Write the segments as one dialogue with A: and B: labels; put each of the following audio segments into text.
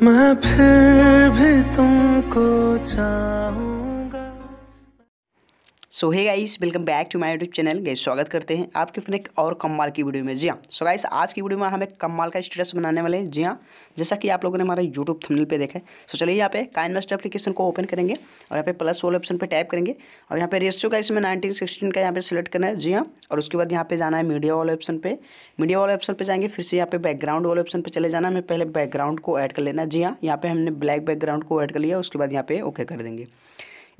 A: मैं फिर भी तुमको चाहूँ so hey guys welcome back to my YouTube channel guys स्वागत करते हैं आपके अपने एक और कमाल की वीडियो में जी हाँ सो गाइस आज की वीडियो में हम एक कमाल का स्टेटस बनाने वाले हैं जी हाँ जैसा कि आप लोगों ने हमारा यूट्यूब थंबनेल पे देखा है सो चलिए यहाँ पे का मास्टर एप्लीकेशन को ओपन करेंगे और यहाँ पे प्लस वाले ऑप्शन पर टाइप करेंगे और यहाँ पे रेशियो का इसमें नाइनटीन सिक्सटीन का यहाँ पे सिलेक्ट करना है जी हाँ और उसके बाद यहाँ पे जाना है मीडिया वाले ऑप्शन पर मीडिया वाले ऑप्शन पर जाएंगे फिर से यहाँ पे बैकग्राउंड वाले ऑप्शन पर चले जाना हमें पहले बैकग्राउंड को ऐड कर लेना जी हाँ यहाँ पे हमने ब्लैक बैकग्राउंड को ऐड कर लिया उसके बाद यहाँ पे ओके कर देंगे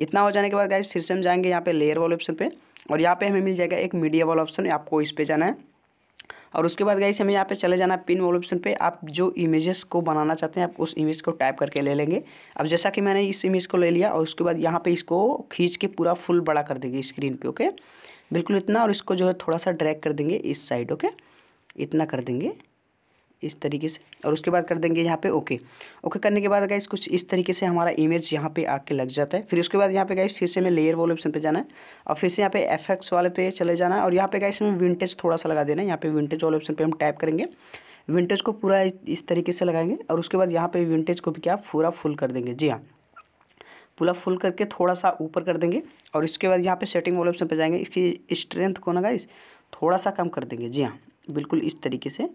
A: इतना हो जाने के बाद गाइज फिर से हम जाएंगे यहाँ पे लेयर वाले ऑप्शन पे और यहाँ पे हमें मिल जाएगा एक मीडिया वाला ऑप्शन आपको इस पर जाना है और उसके बाद गाइस हमें यहाँ पे चले जाना पिन वाले ऑप्शन पे आप जो इमेजेस को बनाना चाहते हैं आप उस इमेज को टाइप करके ले लेंगे अब जैसा कि मैंने इस इमेज को ले लिया और उसके बाद यहाँ पे इसको खींच के पूरा फुल बड़ा कर देंगे स्क्रीन पे ओके बिल्कुल इतना और इसको जो है थोड़ा सा ड्रैग कर देंगे इस साइड ओके इतना कर देंगे इस तरीके से और उसके बाद कर देंगे यहाँ पे ओके ओके करने के बाद गाइस कुछ इस तरीके से हमारा इमेज यहाँ पे आके लग जाता है फिर उसके बाद यहाँ पे गाइस फिर से हमें लेयर वाले ऑप्शन पे जाना है और फिर से यहाँ पे एफ वाले पे चले जाना है और यहाँ पे गाइस हमें विंटेज थोड़ा सा लगा देना है यहाँ पे विंटेज वाले ऑप्शन पर हम टाइप करेंगे विंटेज को पूरा इस तरीके से लगाएंगे और उसके बाद यहाँ पर विंटेज को भी क्या पूरा फुल कर देंगे जी हाँ पूरा फुल करके थोड़ा सा ऊपर कर देंगे और इसके बाद यहाँ पर सेटिंग वाले ऑप्शन पर जाएंगे इसकी स्ट्रेंथ को ना गाइस थोड़ा सा कम कर देंगे जी हाँ बिल्कुल इस तरीके से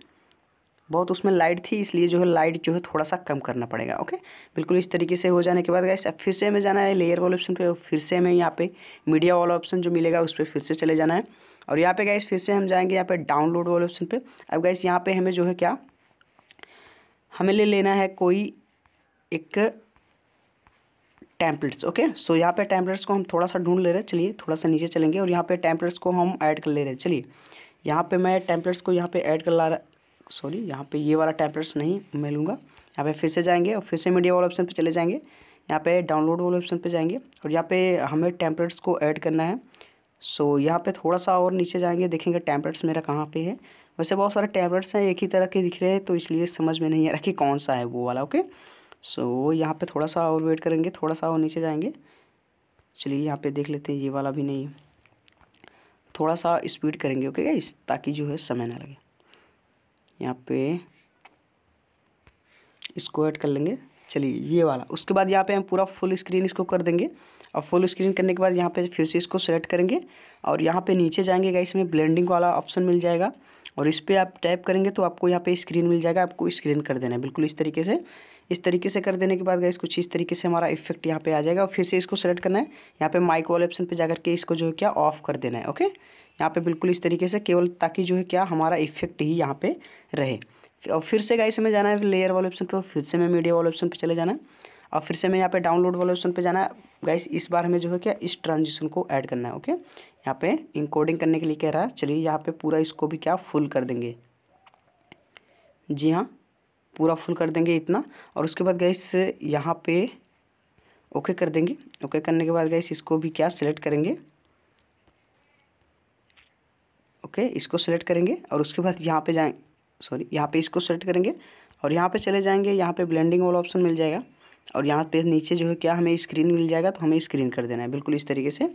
A: बहुत उसमें लाइट थी इसलिए जो है लाइट जो है थोड़ा सा कम करना पड़ेगा ओके बिल्कुल इस तरीके से हो जाने के बाद गाइस अब फिर से हमें जाना है लेयर वाले ऑप्शन पे फिर से हमें यहाँ पे मीडिया वाला ऑप्शन जो मिलेगा उस पर फिर से चले जाना है और यहाँ पे गाइस फिर से हम जाएंगे यहाँ पे डाउनलोड वाले ऑप्शन पर अब गाइस यहाँ पे हमें जो है क्या हमें ले लेना है कोई एक टैंपलेट्स ओके सो यहाँ पर टैंपलेट्स को हम थोड़ा सा ढूंढ ले रहे हैं चलिए थोड़ा सा नीचे चलेंगे और यहाँ पर टैंपलेट्स को हम ऐड कर ले रहे हैं चलिए यहाँ पे मैं टैंपलेट्स को यहाँ पे ऐड कर ला रहा सॉरी यहाँ पे ये वाला टैबलेट्स नहीं मैं लूँगा यहाँ पे फिर से जाएंगे और फिर से मीडिया वाले ऑप्शन पे चले जाएंगे यहाँ पे डाउनलोड वाले ऑप्शन पे जाएंगे और यहाँ पे हमें टैम्पलेट्स को ऐड करना है सो so, यहाँ पे थोड़ा सा और नीचे जाएंगे देखेंगे टैम्पलेट्स मेरा कहाँ पे है वैसे बहुत सारे टैबलेट्स हैं एक ही तरह के दिख रहे हैं तो इसलिए समझ में नहीं आ रहा कि कौन सा है वो वाला ओके सो यहाँ पर थोड़ा सा और वेट करेंगे थोड़ा सा और नीचे जाएंगे चलिए यहाँ पर देख लेते हैं ये वाला भी नहीं है थोड़ा सा स्पीड करेंगे ओके गाइस ताकि जो है समय ना लगे यहाँ पे इसको ऐड कर लेंगे चलिए ये वाला उसके बाद यहाँ पे हम पूरा फुल स्क्रीन इसको कर देंगे और फुल स्क्रीन करने के बाद यहाँ पे फिर से इसको सेलेक्ट करेंगे और यहाँ पे नीचे जाएंगे इसमें ब्लेंडिंग वाला ऑप्शन मिल जाएगा और इस पर आप टैप करेंगे तो आपको यहाँ पे स्क्रीन मिल जाएगा आपको स्क्रीन कर देना है बिल्कुल इस तरीके से इस तरीके से कर देने के बाद गाइस कुछ इस तरीके से हमारा इफेक्ट यहाँ पर आ जाएगा और फिर से इसको सेलेक्ट करना है यहाँ पर माइक वाले ऑप्शन पर जा करके इसको जो है क्या ऑफ कर देना है ओके यहाँ पे बिल्कुल इस तरीके से केवल ताकि जो है क्या हमारा इफेक्ट ही यहाँ पे रहे और फिर से गाइस हमें जाना है लेयर वाले ऑप्शन पर फिर से हमें मीडिया वाले ऑप्शन पर चले जाना है और फिर से हमें यहाँ पे डाउनलोड वाले ऑप्शन पर जाना है गाइस इस बार हमें जो है क्या इस ट्रांजिशन को ऐड करना है ओके यहाँ पे इंकोडिंग करने के लिए कह रहा है चलिए यहाँ पर पूरा इसको भी क्या फुल कर देंगे जी हाँ पूरा फुल कर देंगे इतना और उसके बाद गैस यहाँ पे ओके कर देंगे ओके करने के बाद गैस इसको भी क्या सिलेक्ट करेंगे ओके इसको सेलेक्ट करेंगे और उसके बाद यहाँ पे जाएँ सॉरी यहाँ पे इसको सेलेक्ट करेंगे और यहाँ पे चले जाएंगे यहाँ पे ब्लेंडिंग वाला ऑप्शन मिल जाएगा और यहाँ पे नीचे जो है क्या हमें स्क्रीन मिल जाएगा तो हमें स्क्रीन कर देना है बिल्कुल इस तरीके से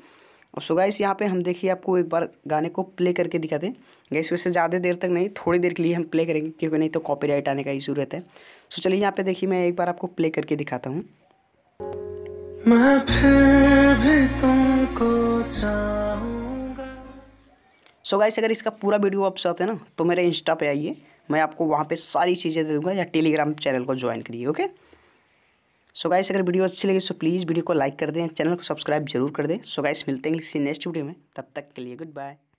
A: और सो इस यहाँ पर हम देखिए आपको एक बार गाने को प्ले करके दिखा दें गैस वैसे ज़्यादा देर तक नहीं थोड़ी देर के लिए हम प्ले करेंगे क्योंकि नहीं तो कॉपी आने का इशू रहता है सो चलिए यहाँ पर देखिए मैं एक बार आपको प्ले करके दिखाता हूँ मैं फिर भी तुमको चाहूँ सो गाइस अगर इसका पूरा वीडियो आप चाहते हैं ना तो मेरे इंस्टा पे आइए मैं आपको वहाँ पे सारी चीज़ें दे दूँगा या टेलीग्राम चैनल को ज्वाइन करिए ओके सो गाइस अगर वीडियो अच्छी लगी तो प्लीज़ वीडियो को लाइक कर दें चैनल को सब्सक्राइब जरूर कर दें सो गाइस मिलते हैं किसी नेक्स्ट वीडियो में तब तक के लिए गुड बाय